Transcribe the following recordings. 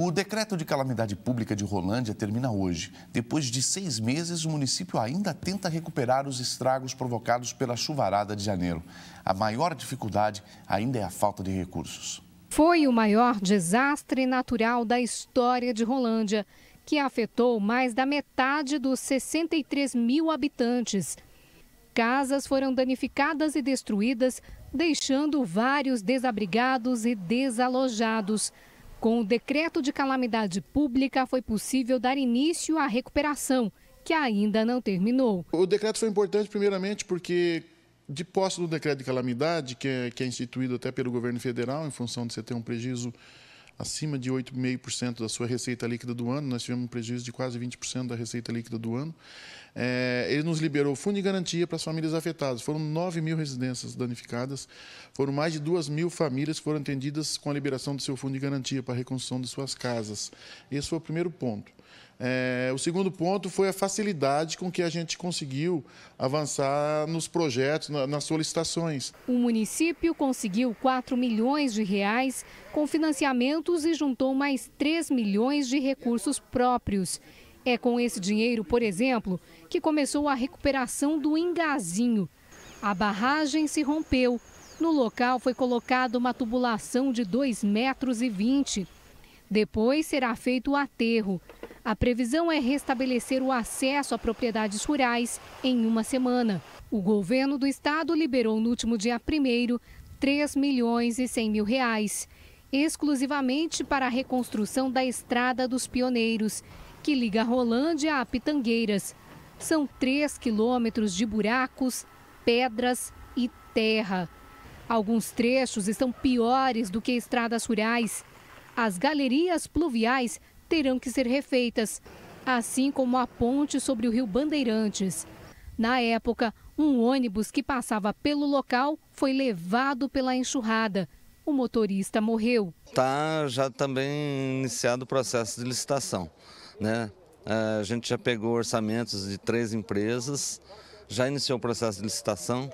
O decreto de calamidade pública de Rolândia termina hoje. Depois de seis meses, o município ainda tenta recuperar os estragos provocados pela chuvarada de janeiro. A maior dificuldade ainda é a falta de recursos. Foi o maior desastre natural da história de Rolândia, que afetou mais da metade dos 63 mil habitantes. Casas foram danificadas e destruídas, deixando vários desabrigados e desalojados. Com o decreto de calamidade pública, foi possível dar início à recuperação, que ainda não terminou. O decreto foi importante, primeiramente, porque de posse do decreto de calamidade, que é, que é instituído até pelo governo federal, em função de você ter um prejuízo acima de 8,5% da sua receita líquida do ano, nós tivemos um prejuízo de quase 20% da receita líquida do ano. É, ele nos liberou fundo de garantia para as famílias afetadas. Foram 9 mil residências danificadas, foram mais de 2 mil famílias que foram atendidas com a liberação do seu fundo de garantia para a reconstrução de suas casas. Esse foi o primeiro ponto. É, o segundo ponto foi a facilidade com que a gente conseguiu avançar nos projetos, na, nas solicitações. O município conseguiu 4 milhões de reais com financiamentos e juntou mais 3 milhões de recursos próprios. É com esse dinheiro, por exemplo, que começou a recuperação do engazinho. A barragem se rompeu. No local foi colocada uma tubulação de 2,20 metros. E vinte. Depois será feito o aterro a previsão é restabelecer o acesso a propriedades rurais em uma semana. O governo do estado liberou no último dia 1 3 milhões e 100 mil reais, exclusivamente para a reconstrução da Estrada dos Pioneiros, que liga Rolândia a Pitangueiras. São 3 quilômetros de buracos, pedras e terra. Alguns trechos estão piores do que estradas rurais. As galerias pluviais terão que ser refeitas, assim como a ponte sobre o rio Bandeirantes. Na época, um ônibus que passava pelo local foi levado pela enxurrada. O motorista morreu. Está já também iniciado o processo de licitação. Né? É, a gente já pegou orçamentos de três empresas, já iniciou o processo de licitação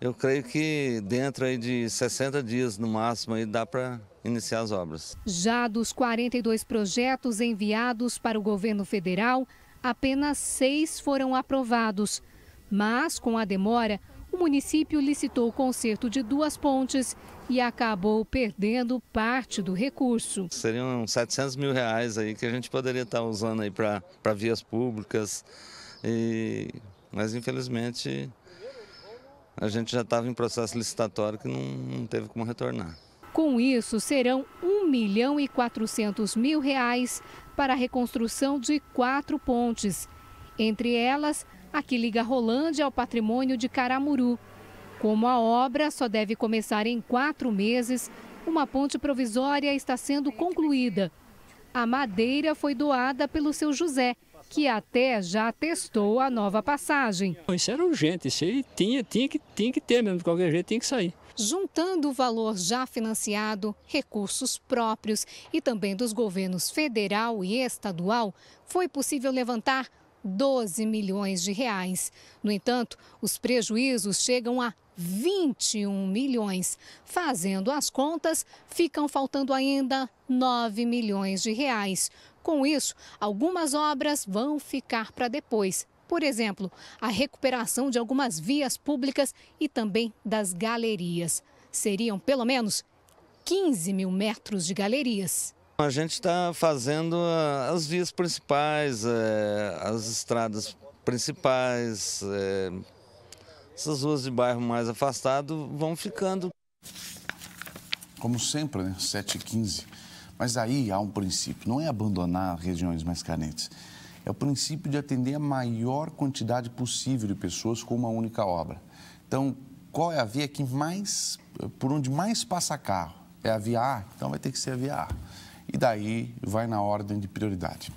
eu creio que dentro aí de 60 dias no máximo aí dá para iniciar as obras. Já dos 42 projetos enviados para o governo federal, apenas seis foram aprovados. Mas, com a demora, o município licitou o conserto de duas pontes e acabou perdendo parte do recurso. Seriam 700 mil reais aí que a gente poderia estar usando aí para vias públicas, e... mas infelizmente a gente já estava em processo licitatório que não, não teve como retornar. Com isso, serão 1 milhão e 400 mil reais para a reconstrução de quatro pontes. Entre elas, a que liga Rolândia ao patrimônio de Caramuru. Como a obra só deve começar em quatro meses, uma ponte provisória está sendo concluída. A madeira foi doada pelo seu José, que até já testou a nova passagem. Isso era urgente, isso aí tinha, tinha, que, tinha que ter mesmo, de qualquer jeito tinha que sair. Juntando o valor já financiado, recursos próprios e também dos governos federal e estadual, foi possível levantar 12 milhões de reais. No entanto, os prejuízos chegam a 21 milhões. Fazendo as contas, ficam faltando ainda 9 milhões de reais. Com isso, algumas obras vão ficar para depois. Por exemplo, a recuperação de algumas vias públicas e também das galerias. Seriam pelo menos 15 mil metros de galerias. A gente está fazendo ah, as vias principais, eh, as estradas principais, eh, essas ruas de bairro mais afastado vão ficando. Como sempre, né? 7h15. Mas aí há um princípio, não é abandonar regiões mais carentes. É o princípio de atender a maior quantidade possível de pessoas com uma única obra. Então, qual é a via que mais, por onde mais passa carro? É a via A? Então vai ter que ser a via A. E daí vai na ordem de prioridade.